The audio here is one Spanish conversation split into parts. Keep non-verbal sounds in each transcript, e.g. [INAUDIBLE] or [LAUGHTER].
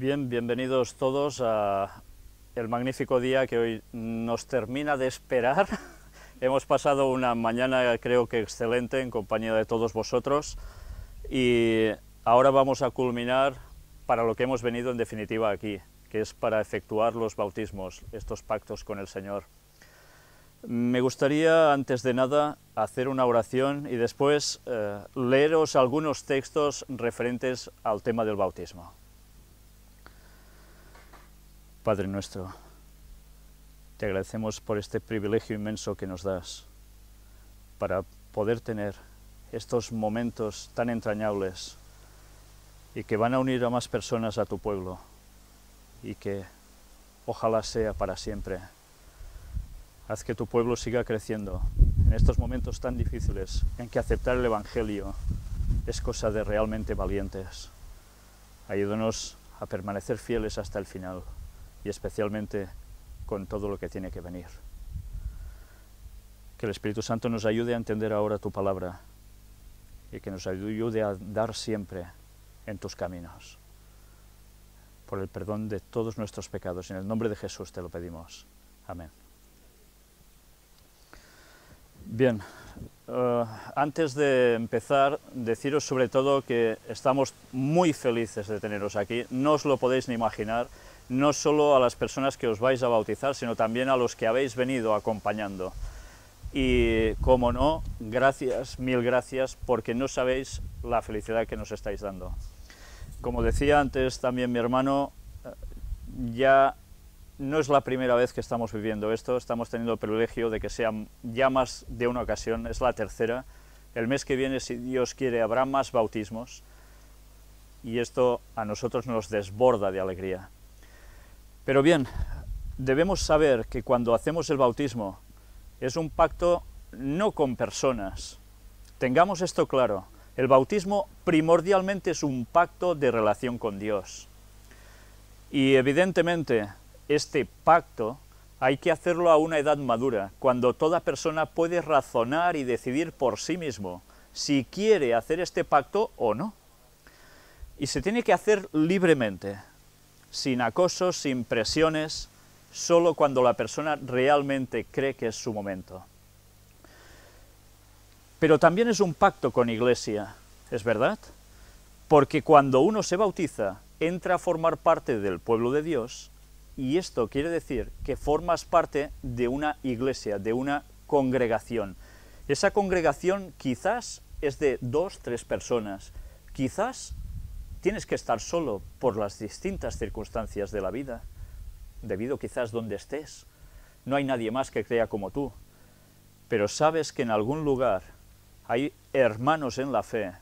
Bien, bienvenidos todos a el magnífico día que hoy nos termina de esperar. [LAUGHS] Hemos pasado una mañana creo que excelente en compañía de todos vosotros y ahora vamos a culminar para lo que hemos venido en definitiva aquí, que es para efectuar los bautismos, estos pactos con el Señor. Me gustaría, antes de nada, hacer una oración y después eh, leeros algunos textos referentes al tema del bautismo. Padre nuestro, te agradecemos por este privilegio inmenso que nos das para poder tener estos momentos tan entrañables y que van a unir a más personas a tu pueblo y que ojalá sea para siempre. Haz que tu pueblo siga creciendo en estos momentos tan difíciles en que aceptar el Evangelio es cosa de realmente valientes. Ayúdanos a permanecer fieles hasta el final y especialmente con todo lo que tiene que venir. Que el Espíritu Santo nos ayude a entender ahora tu palabra y que nos ayude a dar siempre en tus caminos. Por el perdón de todos nuestros pecados. En el nombre de Jesús te lo pedimos. Amén. Bien, eh, antes de empezar, deciros sobre todo que estamos muy felices de teneros aquí. No os lo podéis ni imaginar no solo a las personas que os vais a bautizar, sino también a los que habéis venido acompañando. Y como no, gracias, mil gracias, porque no sabéis la felicidad que nos estáis dando. Como decía antes también mi hermano, eh, ya no es la primera vez que estamos viviendo esto, estamos teniendo el privilegio de que sean ya más de una ocasión, es la tercera. El mes que viene, si Dios quiere, habrá más bautismos y esto a nosotros nos desborda de alegría. Pero bien, debemos saber que cuando hacemos el bautismo es un pacto no con personas. Tengamos esto claro. El bautismo primordialmente es un pacto de relación con Dios. Y evidentemente este pacto hay que hacerlo a una edad madura, cuando toda persona puede razonar y decidir por sí mismo si quiere hacer este pacto o no. Y se tiene que hacer libremente, sin acosos, sin presiones, solo cuando la persona realmente cree que es su momento. Pero también es un pacto con Iglesia, ¿es verdad? Porque cuando uno se bautiza, entra a formar parte del pueblo de Dios, y esto quiere decir que formas parte de una iglesia, de una congregación. Esa congregación quizás es de dos, tres personas, quizás tienes que estar solo por las distintas circunstancias de la vida, debido quizás donde estés. No hay nadie más que crea como tú, pero sabes que en algún lugar hay hermanos en la fe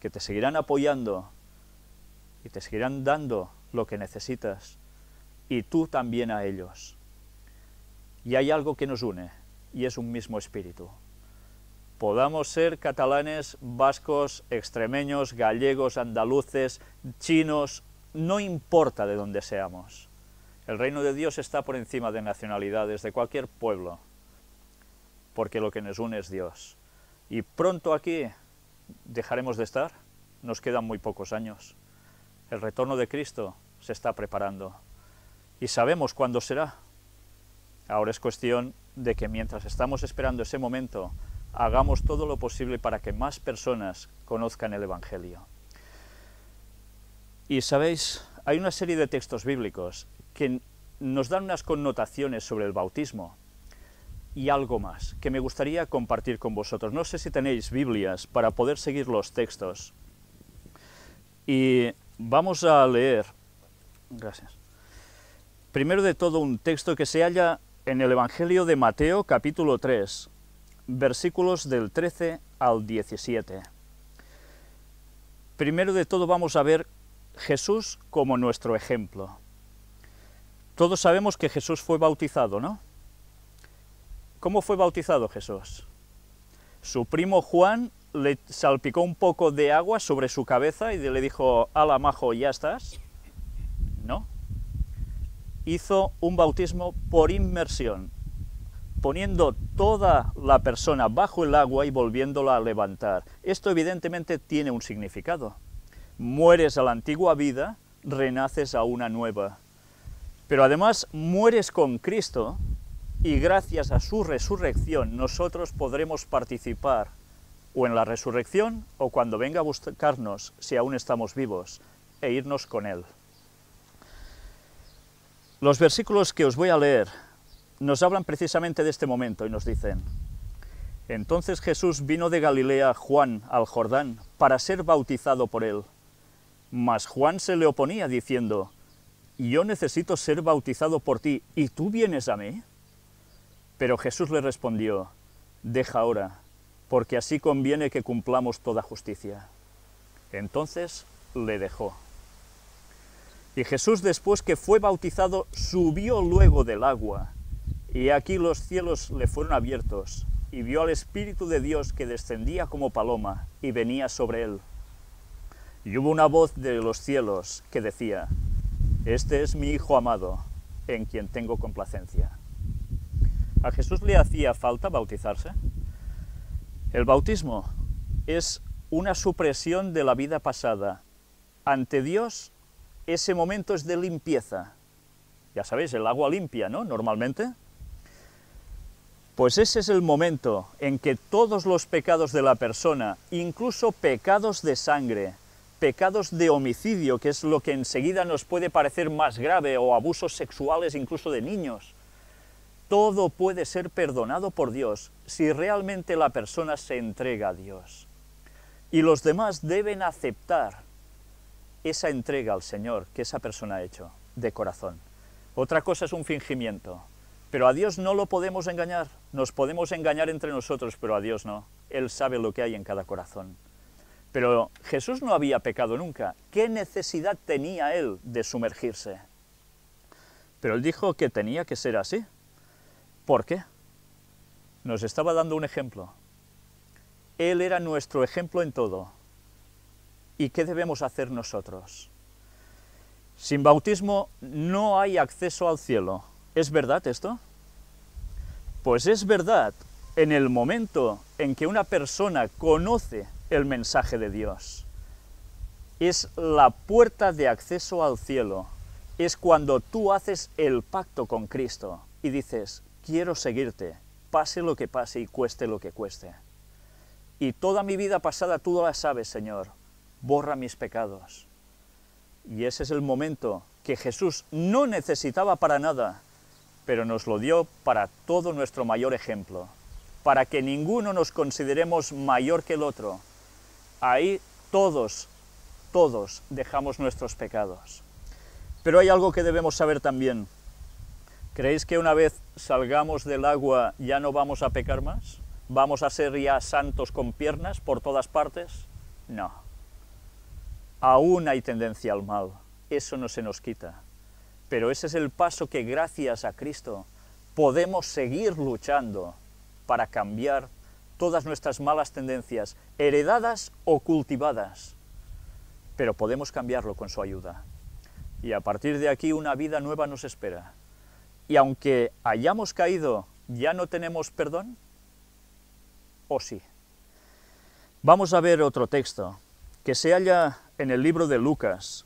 que te seguirán apoyando y te seguirán dando lo que necesitas, y tú también a ellos. Y hay algo que nos une, y es un mismo espíritu podamos ser catalanes, vascos, extremeños, gallegos, andaluces, chinos, no importa de dónde seamos. El reino de Dios está por encima de nacionalidades, de cualquier pueblo, porque lo que nos une es Dios. Y pronto aquí dejaremos de estar, nos quedan muy pocos años. El retorno de Cristo se está preparando y sabemos cuándo será. Ahora es cuestión de que mientras estamos esperando ese momento, hagamos todo lo posible para que más personas conozcan el Evangelio. Y sabéis, hay una serie de textos bíblicos que nos dan unas connotaciones sobre el bautismo y algo más que me gustaría compartir con vosotros. No sé si tenéis Biblias para poder seguir los textos. Y vamos a leer, gracias, primero de todo un texto que se halla en el Evangelio de Mateo capítulo 3, versículos del 13 al 17. Primero de todo vamos a ver Jesús como nuestro ejemplo. Todos sabemos que Jesús fue bautizado, ¿no? ¿Cómo fue bautizado Jesús? Su primo Juan le salpicó un poco de agua sobre su cabeza y le dijo, ala majo, ya estás. No. Hizo un bautismo por inmersión, poniendo toda la persona bajo el agua y volviéndola a levantar. Esto evidentemente tiene un significado. Mueres a la antigua vida, renaces a una nueva. Pero además mueres con Cristo y gracias a su resurrección nosotros podremos participar o en la resurrección o cuando venga a buscarnos si aún estamos vivos e irnos con Él. Los versículos que os voy a leer nos hablan precisamente de este momento y nos dicen, entonces Jesús vino de Galilea Juan al Jordán para ser bautizado por él. Mas Juan se le oponía diciendo, yo necesito ser bautizado por ti, ¿y tú vienes a mí? Pero Jesús le respondió, deja ahora, porque así conviene que cumplamos toda justicia. Entonces le dejó. Y Jesús después que fue bautizado subió luego del agua, y aquí los cielos le fueron abiertos, y vio al Espíritu de Dios que descendía como paloma y venía sobre él. Y hubo una voz de los cielos que decía, Este es mi Hijo amado, en quien tengo complacencia. ¿A Jesús le hacía falta bautizarse? El bautismo es una supresión de la vida pasada. Ante Dios, ese momento es de limpieza. Ya sabéis, el agua limpia, ¿no? Normalmente. Pues ese es el momento en que todos los pecados de la persona, incluso pecados de sangre, pecados de homicidio, que es lo que enseguida nos puede parecer más grave, o abusos sexuales incluso de niños, todo puede ser perdonado por Dios si realmente la persona se entrega a Dios. Y los demás deben aceptar esa entrega al Señor que esa persona ha hecho de corazón. Otra cosa es un fingimiento, pero a Dios no lo podemos engañar. Nos podemos engañar entre nosotros, pero a Dios no. Él sabe lo que hay en cada corazón. Pero Jesús no había pecado nunca. ¿Qué necesidad tenía él de sumergirse? Pero él dijo que tenía que ser así. ¿Por qué? Nos estaba dando un ejemplo. Él era nuestro ejemplo en todo. ¿Y qué debemos hacer nosotros? Sin bautismo no hay acceso al cielo. ¿Es verdad esto? Pues es verdad, en el momento en que una persona conoce el mensaje de Dios, es la puerta de acceso al cielo, es cuando tú haces el pacto con Cristo y dices, quiero seguirte, pase lo que pase y cueste lo que cueste. Y toda mi vida pasada tú la sabes, Señor, borra mis pecados. Y ese es el momento que Jesús no necesitaba para nada, pero nos lo dio para todo nuestro mayor ejemplo, para que ninguno nos consideremos mayor que el otro. Ahí todos, todos dejamos nuestros pecados. Pero hay algo que debemos saber también. ¿Creéis que una vez salgamos del agua ya no vamos a pecar más? ¿Vamos a ser ya santos con piernas por todas partes? No. Aún hay tendencia al mal. Eso no se nos quita. Pero ese es el paso que gracias a Cristo podemos seguir luchando para cambiar todas nuestras malas tendencias, heredadas o cultivadas. Pero podemos cambiarlo con su ayuda. Y a partir de aquí una vida nueva nos espera. Y aunque hayamos caído, ¿ya no tenemos perdón? ¿O sí? Vamos a ver otro texto que se halla en el libro de Lucas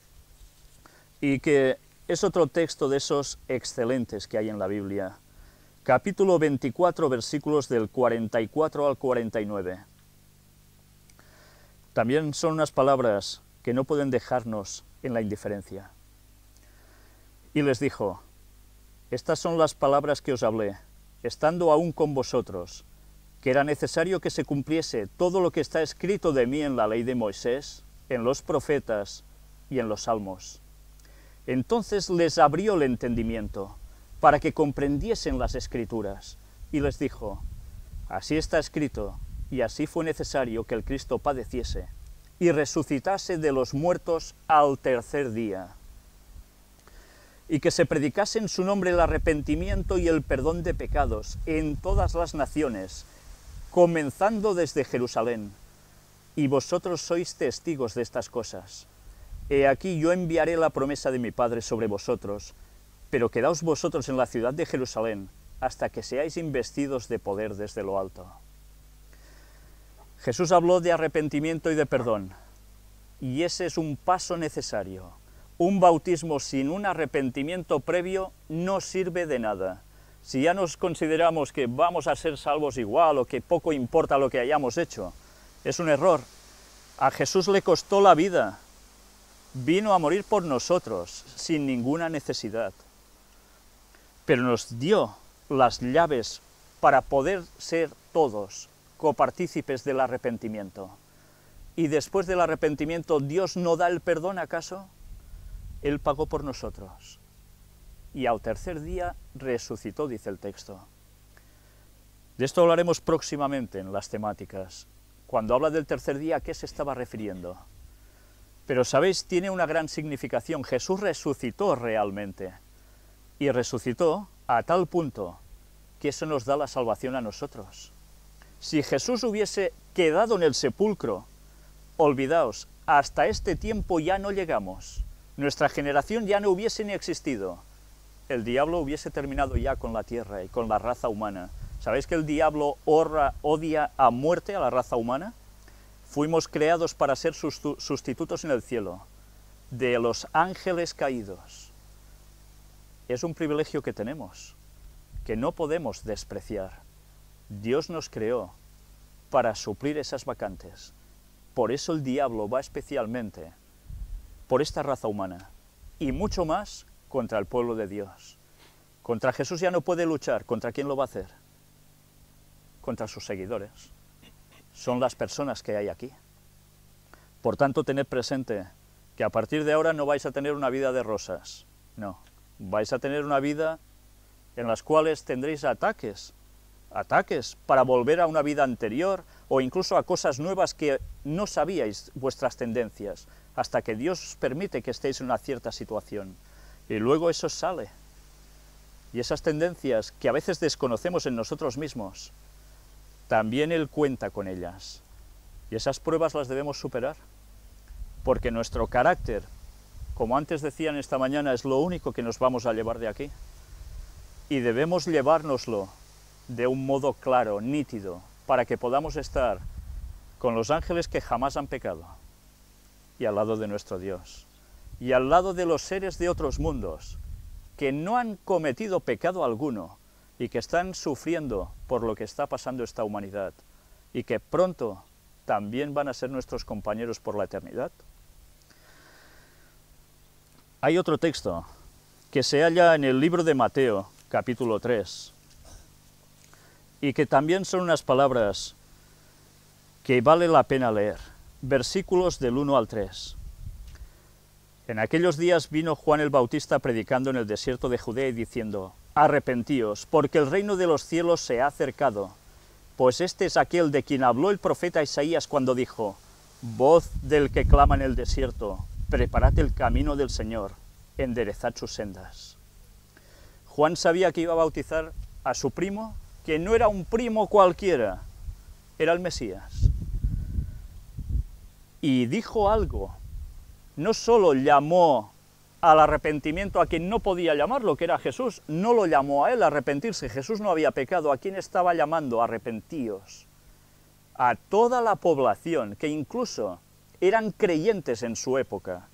y que es otro texto de esos excelentes que hay en la Biblia. Capítulo 24, versículos del 44 al 49. También son unas palabras que no pueden dejarnos en la indiferencia. Y les dijo, Estas son las palabras que os hablé, estando aún con vosotros, que era necesario que se cumpliese todo lo que está escrito de mí en la ley de Moisés, en los profetas y en los salmos. Entonces les abrió el entendimiento para que comprendiesen las escrituras y les dijo, así está escrito y así fue necesario que el Cristo padeciese y resucitase de los muertos al tercer día y que se predicase en su nombre el arrepentimiento y el perdón de pecados en todas las naciones, comenzando desde Jerusalén. Y vosotros sois testigos de estas cosas. He aquí yo enviaré la promesa de mi Padre sobre vosotros, pero quedaos vosotros en la ciudad de Jerusalén hasta que seáis investidos de poder desde lo alto. Jesús habló de arrepentimiento y de perdón, y ese es un paso necesario. Un bautismo sin un arrepentimiento previo no sirve de nada. Si ya nos consideramos que vamos a ser salvos igual o que poco importa lo que hayamos hecho, es un error. A Jesús le costó la vida, vino a morir por nosotros sin ninguna necesidad, pero nos dio las llaves para poder ser todos copartícipes del arrepentimiento. Y después del arrepentimiento, ¿Dios no da el perdón acaso? Él pagó por nosotros. Y al tercer día resucitó, dice el texto. De esto hablaremos próximamente en las temáticas. Cuando habla del tercer día, ¿a qué se estaba refiriendo? Pero sabéis, tiene una gran significación. Jesús resucitó realmente. Y resucitó a tal punto que eso nos da la salvación a nosotros. Si Jesús hubiese quedado en el sepulcro, olvidaos, hasta este tiempo ya no llegamos. Nuestra generación ya no hubiese ni existido. El diablo hubiese terminado ya con la tierra y con la raza humana. ¿Sabéis que el diablo odia a muerte a la raza humana? Fuimos creados para ser sustitutos en el cielo de los ángeles caídos. Es un privilegio que tenemos, que no podemos despreciar. Dios nos creó para suplir esas vacantes. Por eso el diablo va especialmente por esta raza humana y mucho más contra el pueblo de Dios. Contra Jesús ya no puede luchar. ¿Contra quién lo va a hacer? Contra sus seguidores son las personas que hay aquí. Por tanto, tened presente que a partir de ahora no vais a tener una vida de rosas, no. Vais a tener una vida en las cuales tendréis ataques, ataques para volver a una vida anterior o incluso a cosas nuevas que no sabíais vuestras tendencias, hasta que Dios os permite que estéis en una cierta situación. Y luego eso sale. Y esas tendencias que a veces desconocemos en nosotros mismos, también Él cuenta con ellas. Y esas pruebas las debemos superar, porque nuestro carácter, como antes decían esta mañana, es lo único que nos vamos a llevar de aquí. Y debemos llevárnoslo de un modo claro, nítido, para que podamos estar con los ángeles que jamás han pecado y al lado de nuestro Dios y al lado de los seres de otros mundos que no han cometido pecado alguno y que están sufriendo por lo que está pasando esta humanidad y que pronto también van a ser nuestros compañeros por la eternidad? Hay otro texto que se halla en el libro de Mateo, capítulo 3, y que también son unas palabras que vale la pena leer. Versículos del 1 al 3. En aquellos días vino Juan el Bautista predicando en el desierto de Judea y diciendo, Arrepentíos, porque el reino de los cielos se ha acercado. Pues este es aquel de quien habló el profeta Isaías cuando dijo, Voz del que clama en el desierto, preparad el camino del Señor, enderezad sus sendas. Juan sabía que iba a bautizar a su primo, que no era un primo cualquiera, era el Mesías. Y dijo algo, no solo llamó al arrepentimiento a quien no podía llamarlo, que era Jesús. No lo llamó a él a arrepentirse. Jesús no había pecado. ¿A quién estaba llamando? Arrepentíos. A toda la población, que incluso eran creyentes en su época.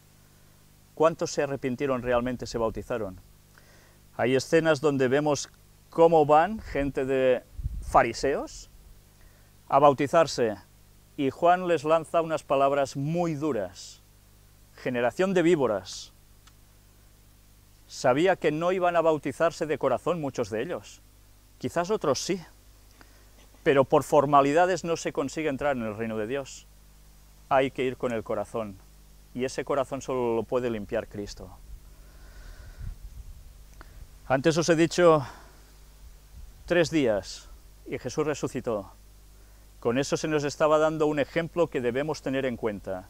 ¿Cuántos se arrepintieron realmente, se bautizaron? Hay escenas donde vemos cómo van gente de fariseos a bautizarse y Juan les lanza unas palabras muy duras. Generación de víboras, sabía que no iban a bautizarse de corazón muchos de ellos. Quizás otros sí, pero por formalidades no se consigue entrar en el reino de Dios. Hay que ir con el corazón, y ese corazón solo lo puede limpiar Cristo. Antes os he dicho tres días y Jesús resucitó. Con eso se nos estaba dando un ejemplo que debemos tener en cuenta.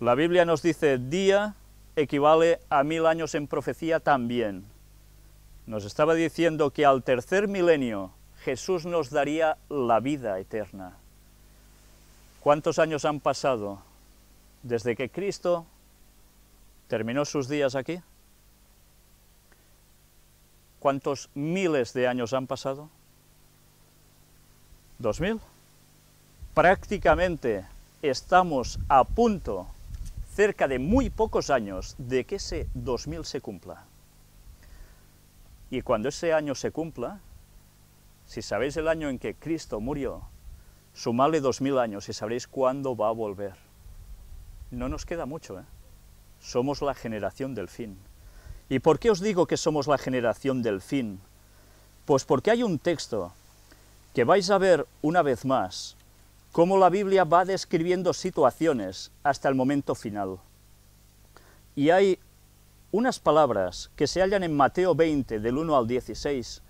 La Biblia nos dice día, equivale a mil años en profecía también. Nos estaba diciendo que al tercer milenio Jesús nos daría la vida eterna. ¿Cuántos años han pasado desde que Cristo terminó sus días aquí? ¿Cuántos miles de años han pasado? ¿Dos mil? Prácticamente estamos a punto cerca de muy pocos años de que ese 2000 se cumpla. Y cuando ese año se cumpla, si sabéis el año en que Cristo murió, sumadle 2000 años y sabréis cuándo va a volver. No nos queda mucho, ¿eh? Somos la generación del fin. ¿Y por qué os digo que somos la generación del fin? Pues porque hay un texto que vais a ver una vez más cómo la Biblia va describiendo situaciones hasta el momento final. Y hay unas palabras que se hallan en Mateo 20, del 1 al 16,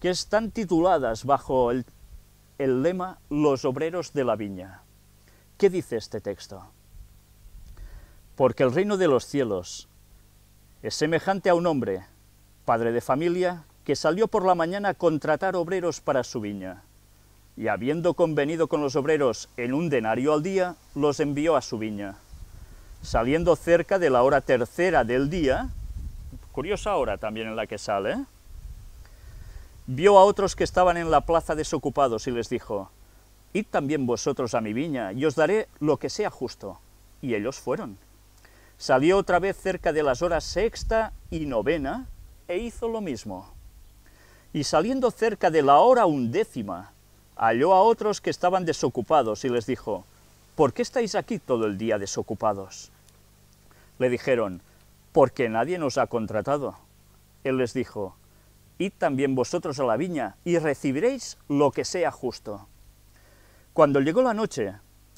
que están tituladas bajo el, el lema Los obreros de la viña. ¿Qué dice este texto? Porque el reino de los cielos es semejante a un hombre, padre de familia, que salió por la mañana a contratar obreros para su viña y habiendo convenido con los obreros en un denario al día, los envió a su viña. Saliendo cerca de la hora tercera del día, curiosa hora también en la que sale, ¿eh? vio a otros que estaban en la plaza desocupados y les dijo, Id también vosotros a mi viña, y os daré lo que sea justo. Y ellos fueron. Salió otra vez cerca de las horas sexta y novena, e hizo lo mismo. Y saliendo cerca de la hora undécima, halló a otros que estaban desocupados y les dijo, ¿por qué estáis aquí todo el día desocupados? Le dijeron, porque nadie nos ha contratado. Él les dijo, id también vosotros a la viña y recibiréis lo que sea justo. Cuando llegó la noche,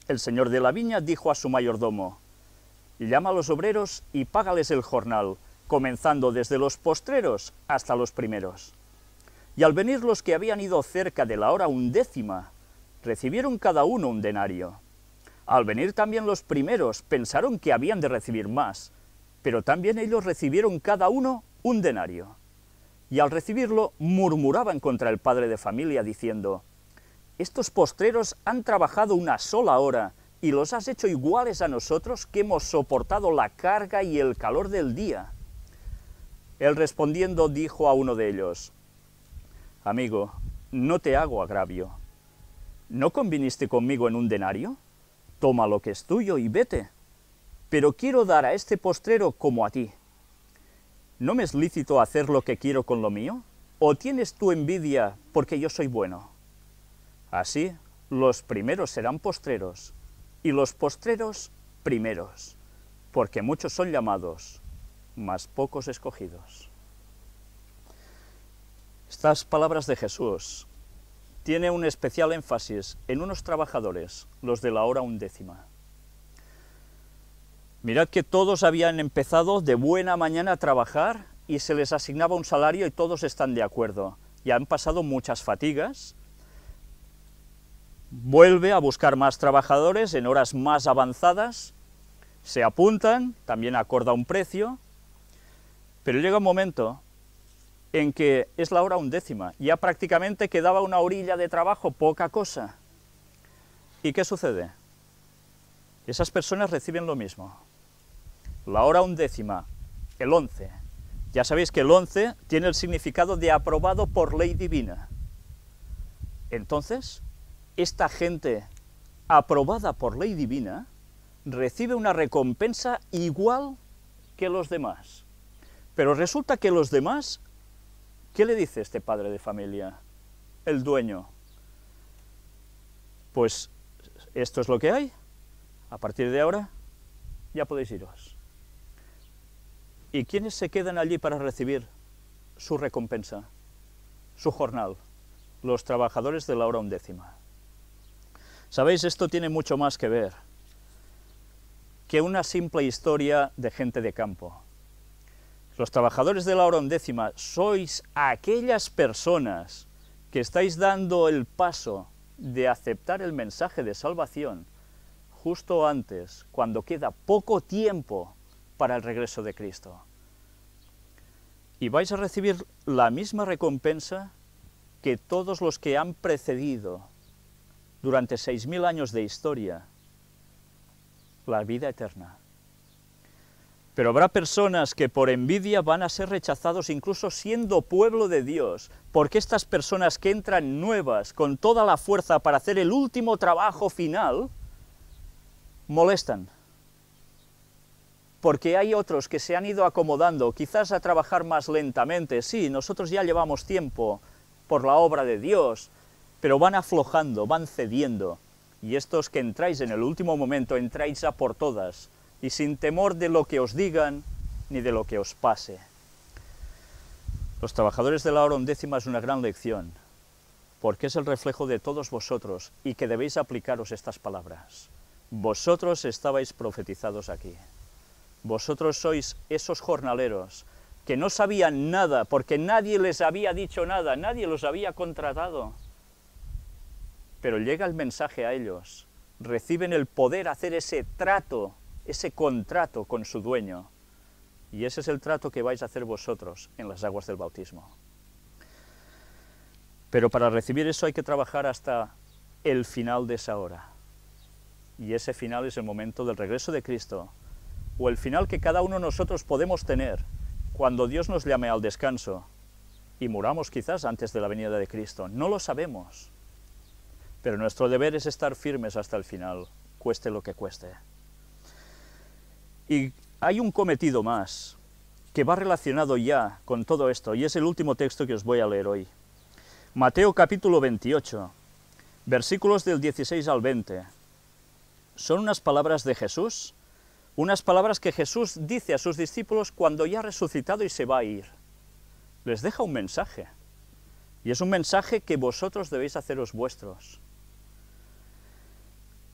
el señor de la viña dijo a su mayordomo, llama a los obreros y págales el jornal, comenzando desde los postreros hasta los primeros. Y al venir los que habían ido cerca de la hora undécima, recibieron cada uno un denario. Al venir también los primeros, pensaron que habían de recibir más, pero también ellos recibieron cada uno un denario. Y al recibirlo, murmuraban contra el padre de familia, diciendo, Estos postreros han trabajado una sola hora, y los has hecho iguales a nosotros que hemos soportado la carga y el calor del día. Él respondiendo dijo a uno de ellos, Amigo, no te hago agravio. ¿No conviniste conmigo en un denario? Toma lo que es tuyo y vete. Pero quiero dar a este postrero como a ti. ¿No me es lícito hacer lo que quiero con lo mío? ¿O tienes tu envidia porque yo soy bueno? Así, los primeros serán postreros, y los postreros primeros, porque muchos son llamados, mas pocos escogidos. Estas palabras de Jesús tiene un especial énfasis en unos trabajadores, los de la hora undécima. Mirad que todos habían empezado de buena mañana a trabajar y se les asignaba un salario y todos están de acuerdo. Ya han pasado muchas fatigas. Vuelve a buscar más trabajadores en horas más avanzadas. Se apuntan, también acorda un precio. Pero llega un momento en que es la hora undécima, ya prácticamente quedaba una orilla de trabajo, poca cosa. ¿Y qué sucede? Esas personas reciben lo mismo. La hora undécima, el 11. Ya sabéis que el 11 tiene el significado de aprobado por ley divina. Entonces, esta gente aprobada por ley divina recibe una recompensa igual que los demás. Pero resulta que los demás ¿Qué le dice este padre de familia? El dueño. Pues esto es lo que hay. A partir de ahora ya podéis iros. ¿Y quiénes se quedan allí para recibir su recompensa, su jornal? Los trabajadores de la hora undécima. Sabéis, esto tiene mucho más que ver que una simple historia de gente de campo. Los trabajadores de la hora undécima sois aquellas personas que estáis dando el paso de aceptar el mensaje de salvación justo antes, cuando queda poco tiempo para el regreso de Cristo. Y vais a recibir la misma recompensa que todos los que han precedido durante seis años de historia, la vida eterna. Pero habrá personas que por envidia van a ser rechazados incluso siendo pueblo de Dios, porque estas personas que entran nuevas con toda la fuerza para hacer el último trabajo final, molestan. Porque hay otros que se han ido acomodando, quizás a trabajar más lentamente, sí, nosotros ya llevamos tiempo por la obra de Dios, pero van aflojando, van cediendo. Y estos que entráis en el último momento, entráis a por todas y sin temor de lo que os digan ni de lo que os pase. Los trabajadores de la hora undécima es una gran lección, porque es el reflejo de todos vosotros y que debéis aplicaros estas palabras. Vosotros estabais profetizados aquí. Vosotros sois esos jornaleros que no sabían nada porque nadie les había dicho nada, nadie los había contratado. Pero llega el mensaje a ellos, reciben el poder hacer ese trato ese contrato con su dueño. Y ese es el trato que vais a hacer vosotros en las aguas del bautismo. Pero para recibir eso hay que trabajar hasta el final de esa hora. Y ese final es el momento del regreso de Cristo, o el final que cada uno de nosotros podemos tener cuando Dios nos llame al descanso y muramos quizás antes de la venida de Cristo. No lo sabemos, pero nuestro deber es estar firmes hasta el final, cueste lo que cueste. Y hay un cometido más que va relacionado ya con todo esto, y es el último texto que os voy a leer hoy. Mateo capítulo 28, versículos del 16 al 20. Son unas palabras de Jesús, unas palabras que Jesús dice a sus discípulos cuando ya ha resucitado y se va a ir. Les deja un mensaje, y es un mensaje que vosotros debéis haceros vuestros.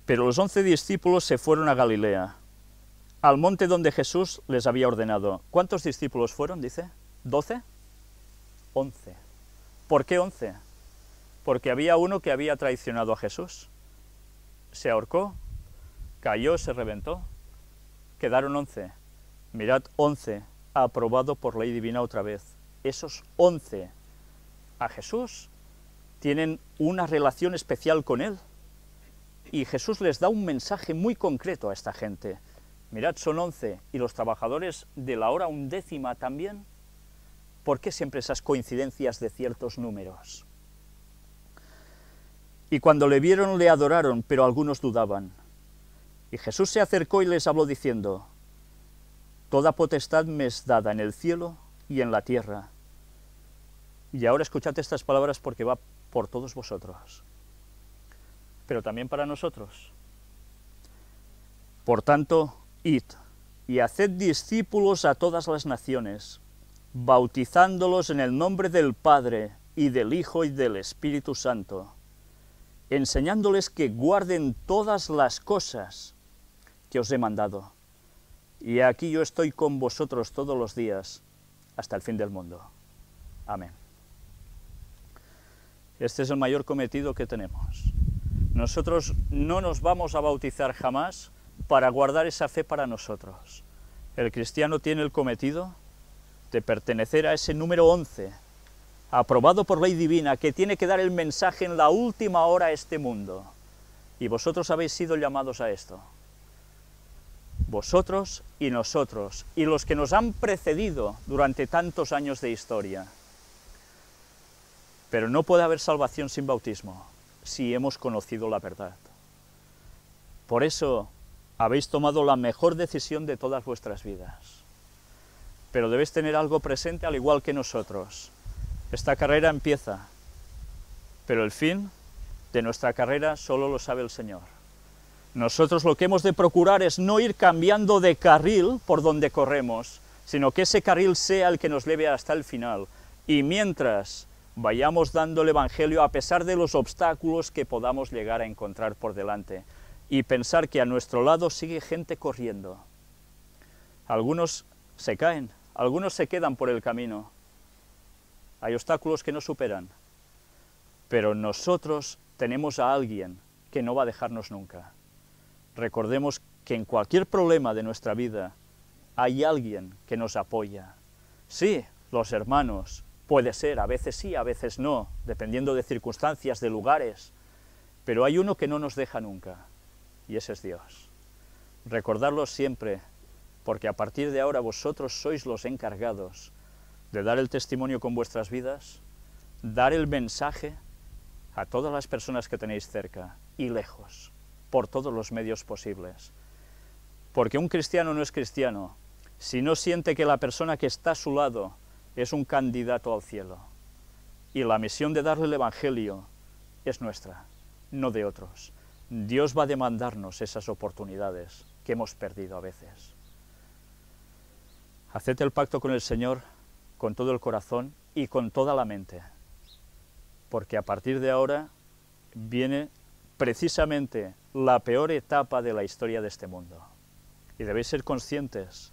Pero los once discípulos se fueron a Galilea, al monte donde Jesús les había ordenado. ¿Cuántos discípulos fueron, dice? ¿Doce? Once. ¿Por qué once? Porque había uno que había traicionado a Jesús. Se ahorcó, cayó, se reventó. Quedaron once. Mirad, once, aprobado por ley divina otra vez. Esos once a Jesús tienen una relación especial con Él. Y Jesús les da un mensaje muy concreto a esta gente mirad, son once, y los trabajadores de la hora undécima también, ¿por qué siempre esas coincidencias de ciertos números? Y cuando le vieron le adoraron, pero algunos dudaban. Y Jesús se acercó y les habló diciendo, Toda potestad me es dada en el cielo y en la tierra. Y ahora escuchad estas palabras porque va por todos vosotros, pero también para nosotros. Por tanto, Id y haced discípulos a todas las naciones, bautizándolos en el nombre del Padre y del Hijo y del Espíritu Santo, enseñándoles que guarden todas las cosas que os he mandado. Y aquí yo estoy con vosotros todos los días hasta el fin del mundo. Amén. Este es el mayor cometido que tenemos. Nosotros no nos vamos a bautizar jamás para guardar esa fe para nosotros. El cristiano tiene el cometido de pertenecer a ese número 11, aprobado por ley divina, que tiene que dar el mensaje en la última hora a este mundo. Y vosotros habéis sido llamados a esto. Vosotros y nosotros, y los que nos han precedido durante tantos años de historia. Pero no puede haber salvación sin bautismo, si hemos conocido la verdad. Por eso habéis tomado la mejor decisión de todas vuestras vidas. Pero debéis tener algo presente al igual que nosotros. Esta carrera empieza, pero el fin de nuestra carrera solo lo sabe el Señor. Nosotros lo que hemos de procurar es no ir cambiando de carril por donde corremos, sino que ese carril sea el que nos lleve hasta el final. Y mientras vayamos dando el Evangelio a pesar de los obstáculos que podamos llegar a encontrar por delante y pensar que a nuestro lado sigue gente corriendo. Algunos se caen, algunos se quedan por el camino. Hay obstáculos que no superan. Pero nosotros tenemos a alguien que no va a dejarnos nunca. Recordemos que en cualquier problema de nuestra vida hay alguien que nos apoya. Sí, los hermanos, puede ser, a veces sí, a veces no, dependiendo de circunstancias, de lugares, pero hay uno que no nos deja nunca y ese es Dios. Recordadlo siempre, porque a partir de ahora vosotros sois los encargados de dar el testimonio con vuestras vidas, dar el mensaje a todas las personas que tenéis cerca y lejos, por todos los medios posibles. Porque un cristiano no es cristiano si no siente que la persona que está a su lado es un candidato al cielo. Y la misión de darle el Evangelio es nuestra, no de otros. Dios va a demandarnos esas oportunidades que hemos perdido a veces. Haced el pacto con el Señor con todo el corazón y con toda la mente, porque a partir de ahora viene precisamente la peor etapa de la historia de este mundo. Y debéis ser conscientes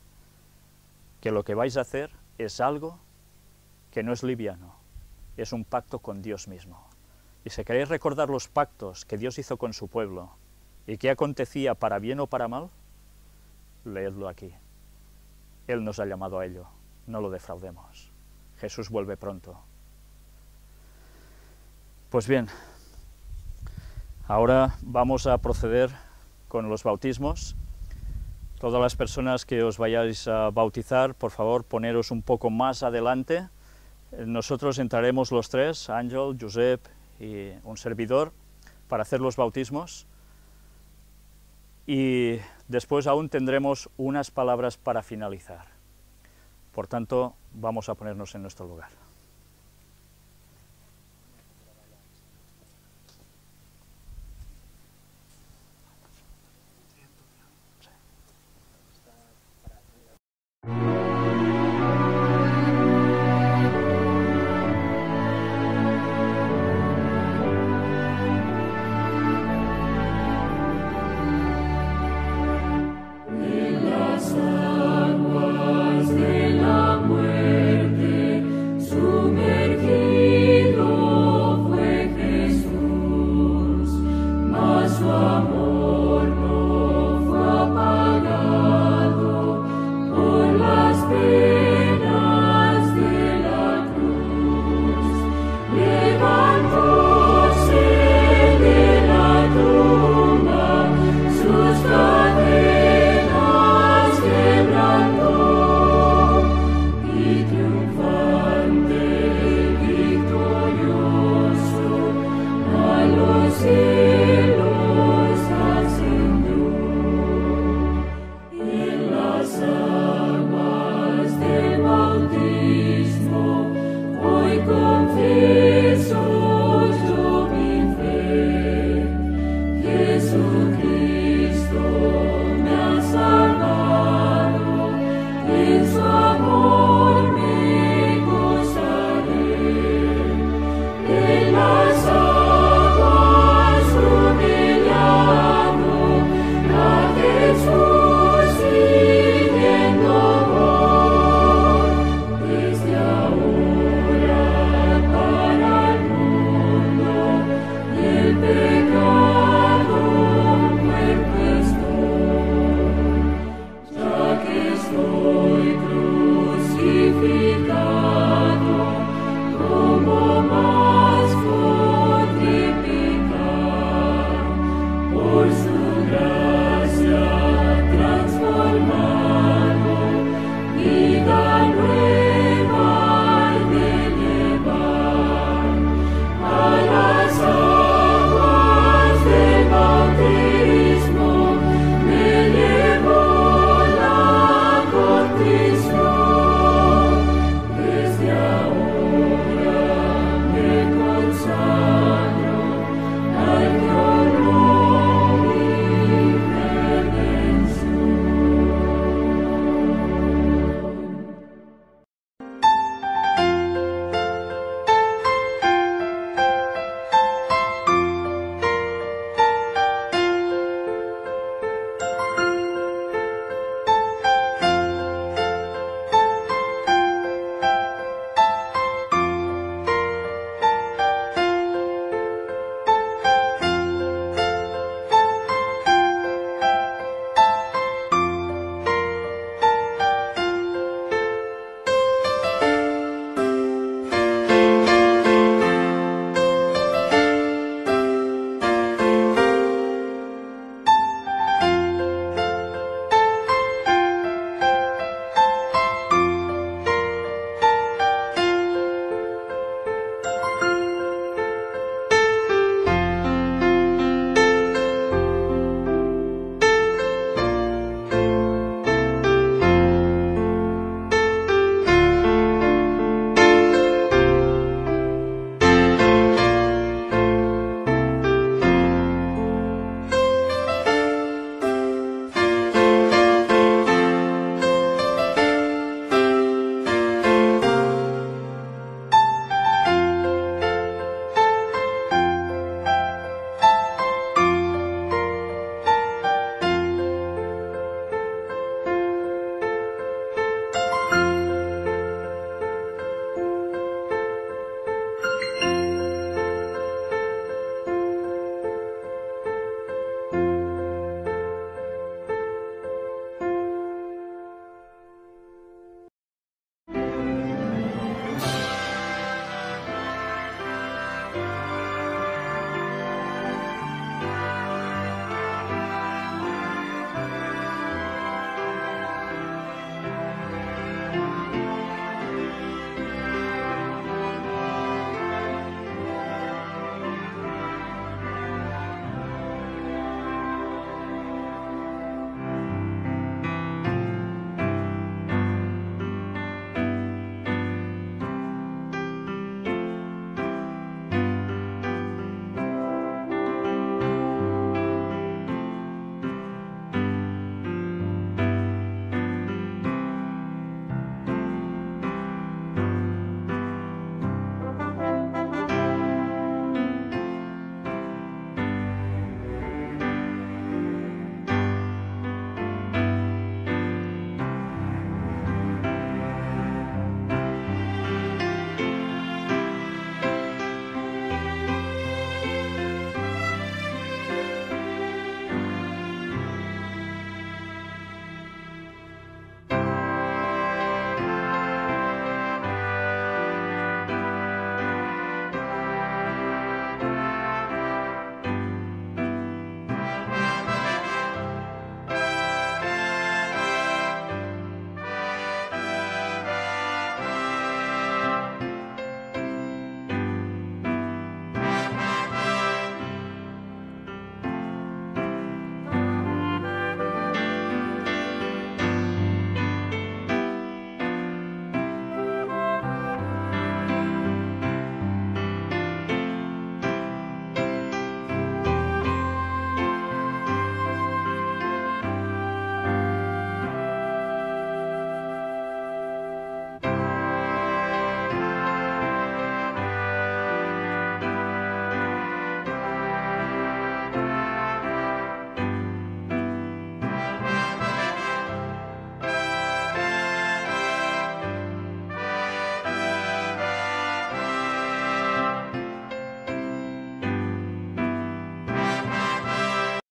que lo que vais a hacer es algo que no es liviano, es un pacto con Dios mismo. Y si queréis recordar los pactos que Dios hizo con su pueblo y qué acontecía para bien o para mal, leedlo aquí. Él nos ha llamado a ello, no lo defraudemos. Jesús vuelve pronto. Pues bien, ahora vamos a proceder con los bautismos. Todas las personas que os vayáis a bautizar, por favor, poneros un poco más adelante. Nosotros entraremos los tres, Ángel, Josep y un servidor para hacer los bautismos. Y después aún tendremos unas palabras para finalizar. Por tanto, vamos a ponernos en nuestro lugar.